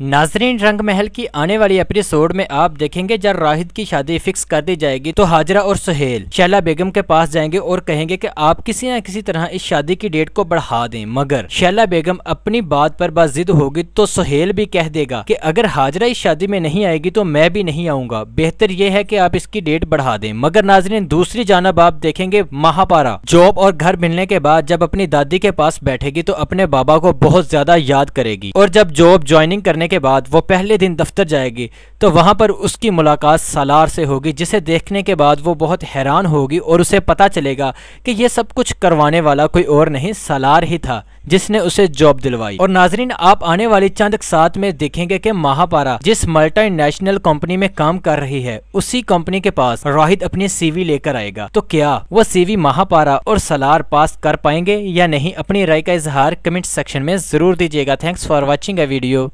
नाजरीन रंग महल की आने वाली एपिसोड में आप देखेंगे जब राहिद की शादी फिक्स कर दी जाएगी तो हाजरा और सुहेल शैला बेगम के पास जाएंगे और कहेंगे कि आप किसी न किसी तरह इस शादी की डेट को बढ़ा दें मगर शैला बेगम अपनी बात पर बाजिद होगी तो सुहेल भी कह देगा कि अगर हाजरा इस शादी में नहीं आएगी तो मैं भी नहीं आऊंगा बेहतर यह है की आप इसकी डेट बढ़ा दें मगर नाजरीन दूसरी जानब आप देखेंगे महापारा जॉब और घर मिलने के बाद जब अपनी दादी के पास बैठेगी तो अपने बाबा को बहुत ज्यादा याद करेगी और जब जॉब ज्वाइनिंग करने होने के बाद वो पहले दिन दफ्तर जाएगी तो वहाँ पर उसकी मुलाकात सालार से होगी जिसे देखने के बाद वो बहुत हैरान होगी और उसे पता चलेगा कि ये सब कुछ करवाने वाला कोई और नहीं सालार ही था जिसने उसे जॉब दिलवाई और नाजरीन आप आने वाली चंद सात में देखेंगे कि महापारा जिस मल्टी नेशनल कंपनी में काम कर रही है उसी कंपनी के पास राहिद अपनी सीवी लेकर आएगा तो क्या वो सीवी महापारा और सलार पास कर पाएंगे या नहीं अपनी राय का इजहार कमेंट सेक्शन में जरूर दीजिएगा thanks for watching a video